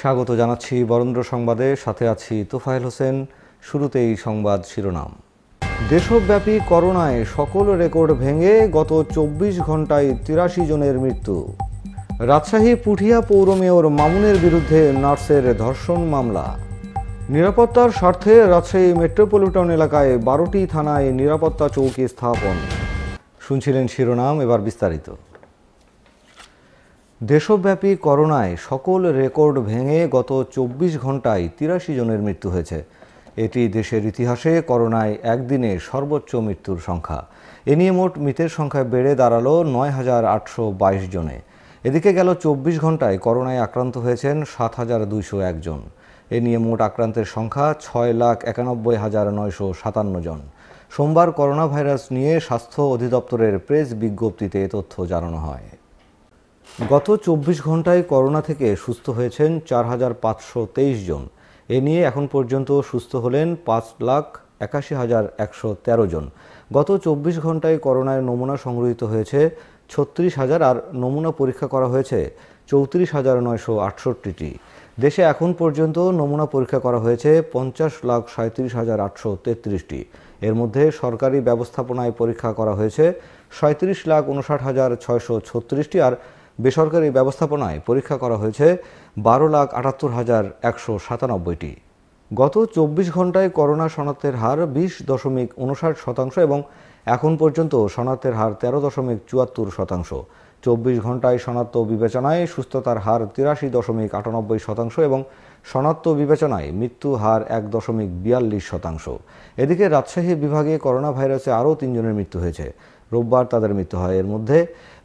স্বাগত জানাচ্ছি বরেন্দ্র সংবাদে সাথে আছি তোফায়েল হোসেন শুরুতেই সংবাদ শিরোনাম দেশব্যাপী করোনায় সকল রেকর্ড ভেঙে গত চব্বিশ ঘন্টায় তিরাশি জনের মৃত্যু রাজশাহী পুঠিয়া পৌর মেয়র মামুনের বিরুদ্ধে নার্সের ধর্ষণ মামলা নিরাপত্তার স্বার্থে রাজশাহী মেট্রোপলিটন এলাকায় বারোটি থানায় নিরাপত্তা চৌকি স্থাপন শুনছিলেন শিরোনাম এবার বিস্তারিত দেশব্যাপী করোনায় সকল রেকর্ড ভেঙে গত চব্বিশ ঘন্টায় তিরাশি জনের মৃত্যু হয়েছে এটি দেশের ইতিহাসে করোনায় একদিনে সর্বোচ্চ মৃত্যুর সংখ্যা এ নিয়ে মোট মৃতের সংখ্যা বেড়ে দাঁড়ালো নয় হাজার আটশো বাইশ জনে এদিকে গেল চব্বিশ ঘন্টায় করোনায় আক্রান্ত হয়েছেন সাত হাজার দুইশো একজন এ নিয়ে মোট আক্রান্তের সংখ্যা ছয় লাখ একানব্বই হাজার নয়শো সাতান্ন জন সোমবার করোনা ভাইরাস নিয়ে স্বাস্থ্য অধিদপ্তরের প্রেস বিজ্ঞপ্তিতে তথ্য জানানো হয় গত চব্বিশ ঘন্টায় করোনা থেকে সুস্থ হয়েছেন চার হাজার পাঁচশো তেইশ জন এ নিয়ে এখন পর্যন্ত সুস্থ হলেন পাঁচ লাখ একাশি হাজার একশো তেরো জন গত চব্বিশ ঘন্টায় করোনায় নমুনা সংগৃহীত হয়েছে ছত্রিশ হাজার আর নমুনা পরীক্ষা করা হয়েছে চৌত্রিশ হাজার নয়শো আটষট্টিটি দেশে এখন পর্যন্ত নমুনা পরীক্ষা করা হয়েছে পঞ্চাশ লাখ সাঁত্রিশ হাজার আটশো তেত্রিশটি এর মধ্যে সরকারি ব্যবস্থাপনায় পরীক্ষা করা হয়েছে সাঁত্রিশ লাখ উনষাট হাজার ছয়শো ছত্রিশটি আর বেসরকারি ব্যবস্থাপনায় পরীক্ষা করা হয়েছে বারো লাখ আটাত্তর হাজার একশো সাতানব্বইটি গত চব্বিশ ঘন্টায় করোনা শনাক্তের হার বিশ দশমিক উনষাট শতাংশ এবং এখন পর্যন্ত শনাক্তের হার তেরো দশমিক চুয়াত্তর শতাংশ চব্বিশ ঘন্টায় শনাক্ত বিবেচনায় সুস্থতার হার তিরাশি দশমিক আটানব্বই শতাংশ এবং শনাক্ত বিবেচনায় মৃত্যু হার এক দশমিক বিয়াল্লিশ শতাংশ এদিকে রাজশাহী বিভাগে করোনা ভাইরাসে আরও তিনজনের মৃত্যু হয়েছে রোববার তাদের মৃত্যু হয় এর মধ্যে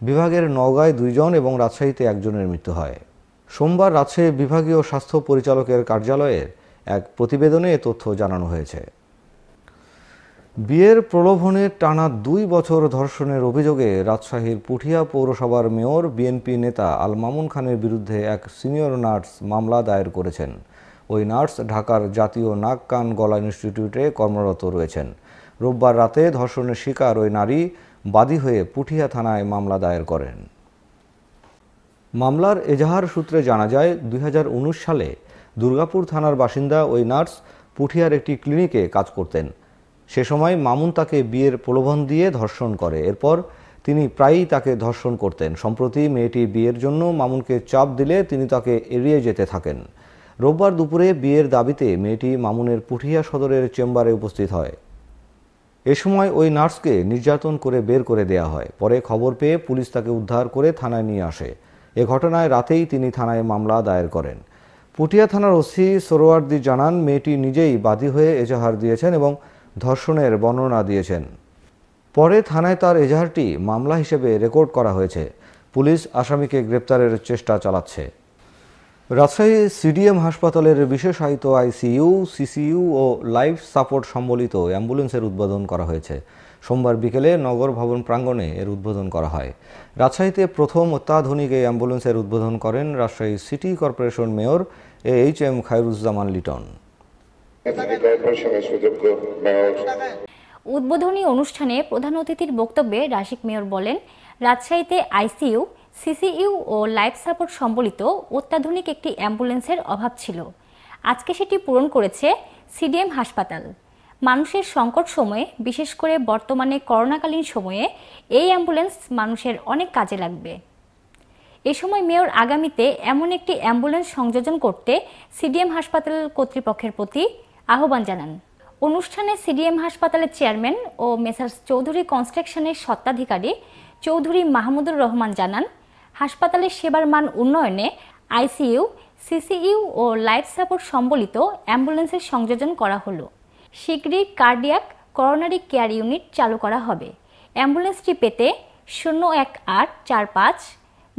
বিভাগের নওগাঁয় দুইজন এবং রাজশাহীতে একজনের মৃত্যু হয় সোমবার রাজশাহী বিভাগীয় স্বাস্থ্য পরিচালকের কার্যালয়ের এক প্রতিবেদনে এ তথ্য জানানো হয়েছে বিয়ের প্রলোভনে টানা দুই বছর ধর্ষণের অভিযোগে রাজশাহীর পুঠিয়া পৌরসভার মেয়র বিএনপি নেতা আল মামুন খানের বিরুদ্ধে এক সিনিয়র নার্স মামলা দায়ের করেছেন ওই নার্স ঢাকার জাতীয় নাক কান গলা ইনস্টিটিউটে কর্মরত রয়েছেন রোববার রাতে ধর্ষণের শিকার ওই নারী বাদী হয়ে পুঠিয়া থানায় মামলা দায়ের করেন মামলার এজাহার সূত্রে জানা যায় দুই সালে দুর্গাপুর থানার বাসিন্দা ওই নার্স পুঠিয়ার একটি ক্লিনিকে কাজ করতেন সে সময় মামুন তাকে বিয়ের প্রলোভন দিয়ে ধর্ষণ করে এরপর তিনি প্রায়ই তাকে ধর্ষণ করতেন সম্প্রতি মেয়েটি বিয়ের জন্য মামুনকে চাপ দিলে তিনি তাকে এড়িয়ে যেতে থাকেন রোববার দুপুরে বিয়ের দাবিতে মেয়েটি মামুনের পুঠিয়া সদরের চেম্বারে উপস্থিত হয় এ সময় ওই নার্সকে নির্যাতন করে বের করে দেয়া হয় পরে খবর পেয়ে পুলিশ তাকে উদ্ধার করে থানায় নিয়ে আসে এ ঘটনায় রাতেই তিনি থানায় মামলা দায়ের করেন পুটিয়া থানার ওসি সরোয়ার্দি জানান মেয়েটি নিজেই বাদী হয়ে এজাহার দিয়েছেন এবং ধর্ষণের বর্ণনা দিয়েছেন পরে থানায় তার এজাহারটি মামলা হিসেবে রেকর্ড করা হয়েছে পুলিশ আসামিকে গ্রেপ্তারের চেষ্টা চালাচ্ছে রাজশাহী সিডিএম হাসপাতালের বিশেষায়িত আইসিইউ সিসিইউ ও লাইফ সাপোর্ট সম্বলিত অ্যাম্বুলেন্সের উদ্বোধন করা হয়েছে সোমবার বিকেলে নগর ভবন প্রাঙ্গণে এর উদ্বোধন করা হয় রাজশাহীতে প্রথম অত্যাধুনিক এই অ্যাম্বুলেন্সের উদ্বোধন করেন Rajshahi city corporation mayor A H M Khairuzzaman Liton উদ্বোধনী অনুষ্ঠানে প্রধান অতিথির বক্তব্যে রাশিক মেয়র বলেন রাজশাহীতে আইসিইউ সিসিইউ ও লাইফ সাপোর্ট সম্বলিত অত্যাধুনিক একটি অ্যাম্বুলেন্সের অভাব ছিল আজকে সেটি পূরণ করেছে সিডিএম হাসপাতাল মানুষের সংকট সময়ে বিশেষ করে বর্তমানে করোনাকালীন সময়ে এই অ্যাম্বুলেন্স মানুষের অনেক কাজে লাগবে এ সময় মেয়র আগামীতে এমন একটি অ্যাম্বুলেন্স সংযোজন করতে সিডিএম হাসপাতাল কর্তৃপক্ষের প্রতি আহ্বান জানান অনুষ্ঠানে সিডিএম হাসপাতালের চেয়ারম্যান ও মেসার্স চৌধুরী কনস্ট্রাকশনের স্বত্বাধিকারী চৌধুরী মাহমুদুর রহমান জানান হাসপাতালের সেবার মান উন্নয়নে আইসিইউ সিসিইউ ও লাইফ সাপোর্ট সম্বলিত অ্যাম্বুলেন্সের সংযোজন করা হলো শীঘ্রই কার্ডিয়াক করোনারি কেয়ার ইউনিট চালু করা হবে অ্যাম্বুলেন্সটি পেতে শূন্য এক আট চার পাঁচ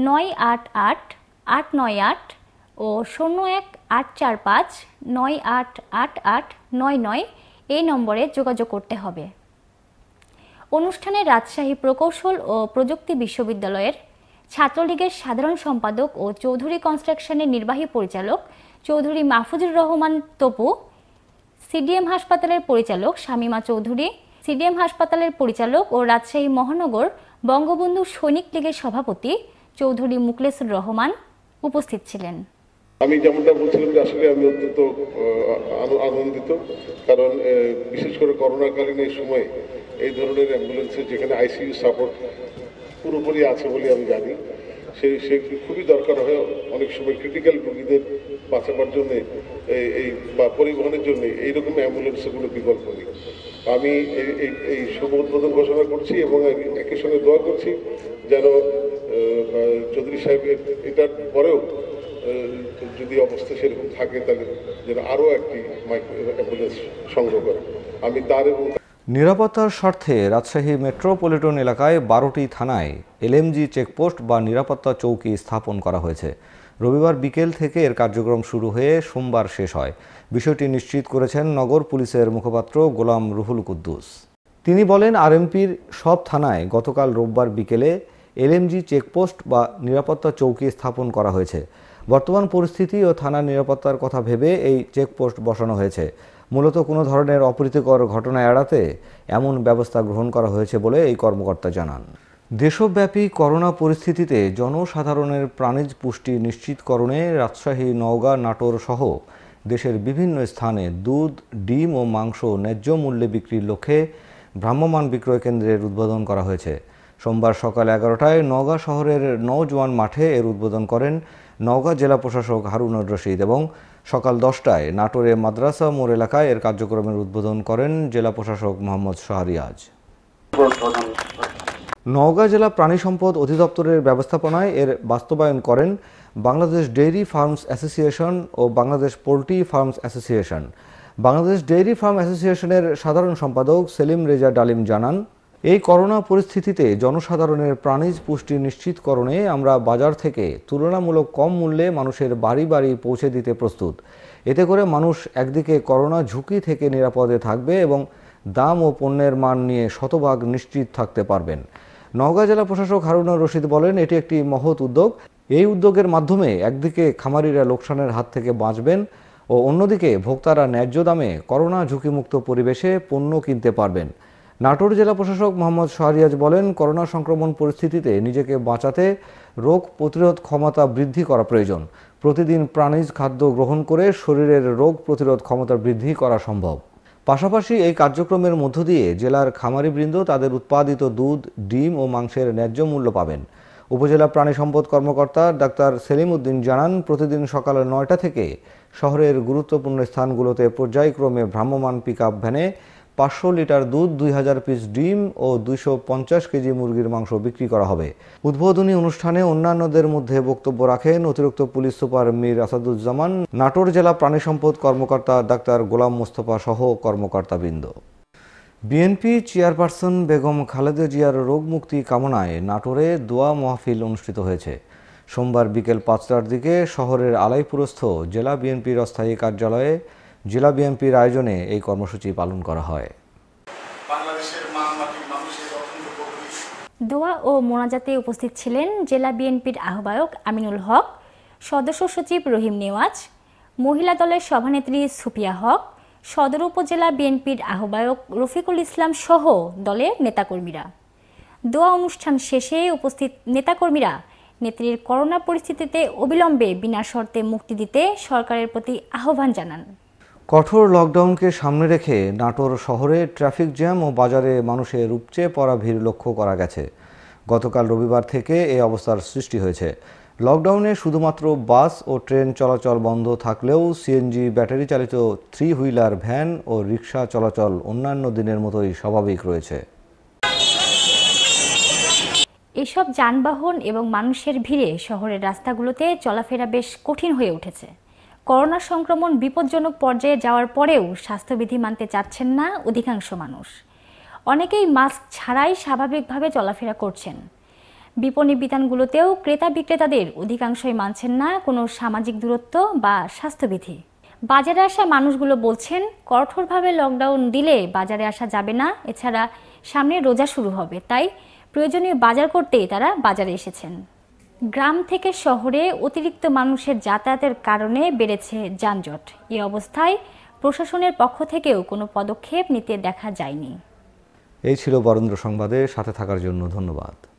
নয় আট আট আট নয় আট ও শূন্য এক আট চার পাঁচ নয় আট আট আট নয় নয় এই নম্বরে যোগাযোগ করতে হবে অনুষ্ঠানে রাজশাহী প্রকৌশল ও প্রযুক্তি বিশ্ববিদ্যালয়ের ছাত্রলীগের সাধারণ সম্পাদক ও চৌধুরী কনস্ট্রাকশনের নির্বাহী পরিচালক চৌধুরী মাহফুজুর রহমান তপু সিডিএম হাসপাতালের পরিচালক শামিমা চৌধুরী সিডিএম হাসপাতালের পরিচালক ও রাজশাহী মহানগর বঙ্গবন্ধু সৈনিক লীগের সভাপতি চৌধুরী মুকলেসুর রহমান উপস্থিত ছিলেন আমি যেমনটা বলছিলাম যে আসলে আমি অত্যন্ত আনন্দিত কারণ বিশেষ করে করোনাকালীন এই সময়ে এই ধরনের অ্যাম্বুলেন্সের যেখানে আইসিইউ সাপোর্ট পুরোপুরি আছে বলে আমি জানি সেই সে খুবই দরকার হয় অনেক সময় ক্রিটিক্যাল রোগীদের বাঁচাবার জন্যে এই বা পরিবহনের জন্যে এইরকম অ্যাম্বুলেন্সগুলো বিকল্প নেই আমি এই এই শুভ উদ্বোধন ঘোষণা করছি এবং একই সঙ্গে দোয়া করছি যেন চৌধুরী সাহেব এটার পরেও যদি অবস্থা সেরকম থাকে তাহলে যেন আরও একটি মাইক্রো অ্যাম্বুলেন্স সংগ্রহ করে আমি তার এবং নিরাপত্তার স্বার্থে রাজশাহী মেট্রোপলিটন এলাকায় বারোটি থানায় এলএমজি চেকপোস্ট বা নিরাপত্তা চৌকি স্থাপন করা হয়েছে রবিবার বিকেল থেকে এর কার্যক্রম শুরু হয়ে সোমবার শেষ হয় বিষয়টি নিশ্চিত করেছেন নগর পুলিশের মুখপাত্র গোলাম রুহুল কুদ্দুস তিনি বলেন আরএমপির সব থানায় গতকাল রোববার বিকেলে এলএমজি চেকপোস্ট বা নিরাপত্তা চৌকি স্থাপন করা হয়েছে বর্তমান পরিস্থিতি ও থানার নিরাপত্তার কথা ভেবে এই চেকপোস্ট বসানো হয়েছে মূলত কোনো ধরনের অপ্রীতিকর ঘটনা এড়াতে এমন ব্যবস্থা গ্রহণ করা হয়েছে বলে এই কর্মকর্তা জানান দেশব্যাপী করোনা পরিস্থিতিতে জনসাধারণের প্রাণীজ পুষ্টি নিশ্চিতকরণে রাজশাহী নওগাঁ নাটোর সহ দেশের বিভিন্ন স্থানে দুধ ডিম ও মাংস ন্যায্য মূল্যে বিক্রির লক্ষ্যে ভ্রাম্যমাণ বিক্রয় কেন্দ্রের উদ্বোধন করা হয়েছে সোমবার সকাল এগারোটায় নওগাঁ শহরের নওজওয়ান মাঠে এর উদ্বোধন করেন নওগাঁ জেলা প্রশাসক হারুনর রশিদ এবং সকাল দশটায় নাটোরে মাদ্রাসা মোড় এলাকায় এর কার্যক্রমের উদ্বোধন করেন জেলা প্রশাসক মোহাম্মদ শাহরিয়াজ নওগাঁ জেলা প্রাণী সম্পদ অধিদপ্তরের ব্যবস্থাপনায় এর বাস্তবায়ন করেন বাংলাদেশ ডেইরি ফার্মস অ্যাসোসিয়েশন ও Bangladesh poultry farms association Bangladesh dairy farm অ্যাসোসিয়েশনের সাধারণ সম্পাদক সেলিম রেজা ডালিম জানান এই করোনা পরিস্থিতিতে জনসাধারণের প্রাণীজ পুষ্টি নিশ্চিতকরণে আমরা বাজার থেকে তুলনামূলক কম মূল্যে মানুষের বাড়ি বাড়ি পৌঁছে দিতে প্রস্তুত এতে করে মানুষ একদিকে করোনা ঝুঁকি থেকে নিরাপদে থাকবে এবং দাম ও পণ্যের মান নিয়ে শতভাগ নিশ্চিত থাকতে পারবেন নওগাঁ জেলা প্রশাসক হারুনা রশিদ বলেন এটি একটি মহৎ উদ্যোগ এই উদ্যোগের মাধ্যমে একদিকে খামারিরা লোকসানের হাত থেকে বাঁচবেন ও অন্যদিকে ভোক্তারা ন্যায্য দামে করোনা ঝুঁকিমুক্ত পরিবেশে পণ্য কিনতে পারবেন নাটোর জেলা প্রশাসক মোহাম্মদ শাহরিয়াজ বলেন করোনা সংক্রমণ পরিস্থিতিতে নিজেকে বাঁচাতে রোগ প্রতিরোধ ক্ষমতা বৃদ্ধি করা প্রয়োজন প্রতিদিন প্রাণীজ খাদ্য গ্রহণ করে শরীরের রোগ প্রতিরোধ ক্ষমতা বৃদ্ধি করা সম্ভব পাশাপাশি এই কার্যক্রমের মধ্য দিয়ে জেলার খামারিবৃন্দ তাদের উৎপাদিত দুধ ডিম ও মাংসের ন্যায্য মূল্য পাবেন উপজেলা প্রাণী সম্পদ কর্মকর্তা ডাক্তার সেলিম উদ্দিন জানান প্রতিদিন সকাল নয়টা থেকে শহরের গুরুত্বপূর্ণ স্থানগুলোতে পর্যায়ক্রমে ভ্রাম্যমাণ পিক আপ ভ্যানে পাঁচশো লিটার দুধ দুই হাজার পিস ডিম ও দুইশো পঞ্চাশ কেজি মুরগির মাংস বিক্রি করা হবে উদ্বোধনী অনুষ্ঠানে অন্যান্যদের মধ্যে বক্তব্য রাখেন অতিরিক্ত পুলিশ সুপার মীর আসাদুজ্জামান নাটোর জেলা প্রাণী সম্পদ কর্মকর্তা ডাক্তার গোলাম মোস্তফা সহ কর্মকর্তাবৃন্দ বিএনপি চেয়ারপারসন বেগম খালেদা জিয়ার রোগ মুক্তি কামনায় নাটোরে দোয়া মাহফিল অনুষ্ঠিত হয়েছে সোমবার বিকেল পাঁচটার দিকে শহরের আলাইপুরস্থ জেলা বিএনপির অস্থায়ী কার্যালয়ে জেলা বিএনপির আয়োজনে এই কর্মসূচি পালন করা হয় দোয়া ও মোনাজাতে উপস্থিত ছিলেন জেলা বিএনপির আহ্বায়ক আমিনুল হক সদস্য সচিব রহিম নেওয়াজ মহিলা দলের সভানেত্রী সুফিয়া হক সদর উপজেলা বিএনপির আহ্বায়ক রফিকুল ইসলাম সহ দলের নেতাকর্মীরা দোয়া অনুষ্ঠান শেষে উপস্থিত নেতাকর্মীরা নেত্রীর করোনা পরিস্থিতিতে অবিলম্বে বিনা শর্তে মুক্তি দিতে সরকারের প্রতি আহ্বান জানান কঠোর লকডাউনকে সামনে রেখে নাটোর শহরে ট্রাফিক জ্যাম ও বাজারে মানুষের উপচে পড়া ভিড় লক্ষ্য করা গেছে গতকাল রবিবার থেকে এ অবস্থার সৃষ্টি হয়েছে লকডাউনে শুধুমাত্র বাস ও ট্রেন চলাচল বন্ধ থাকলেও সিএনজি ব্যাটারি চালিত থ্রি হুইলার ভ্যান ও রিক্সা চলাচল অন্যান্য দিনের মতোই স্বাভাবিক রয়েছে এসব যানবাহন এবং মানুষের ভিড়ে শহরের রাস্তাগুলোতে চলাফেরা বেশ কঠিন হয়ে উঠেছে করোনা সংক্রমণ বিপজ্জনক পর্যায়ে যাওয়ার পরেও স্বাস্থ্যবিধি মানতে চাচ্ছেন না অধিকাংশ মানুষ অনেকেই মাস্ক ছাড়াই স্বাভাবিকভাবে চলাফেরা করছেন বিপণী বিতানগুলোতেও ক্রেতা বিক্রেতাদের অধিকাংশই মানছেন না কোনো সামাজিক দূরত্ব বা স্বাস্থ্যবিধি বাজারে আসা মানুষগুলো বলছেন কঠোরভাবে লকডাউন দিলে বাজারে আসা যাবে না এছাড়া সামনে রোজা শুরু হবে তাই প্রয়োজনীয় বাজার করতেই তারা বাজারে এসেছেন গ্রাম থেকে শহরে অতিরিক্ত মানুষের যাতায়াতের কারণে বেড়েছে যানজট এ অবস্থায় প্রশাসনের পক্ষ থেকেও কোনো পদক্ষেপ নিতে দেখা যায়নি এই ছিল বরেন্দ্র সংবাদে সাথে থাকার জন্য ধন্যবাদ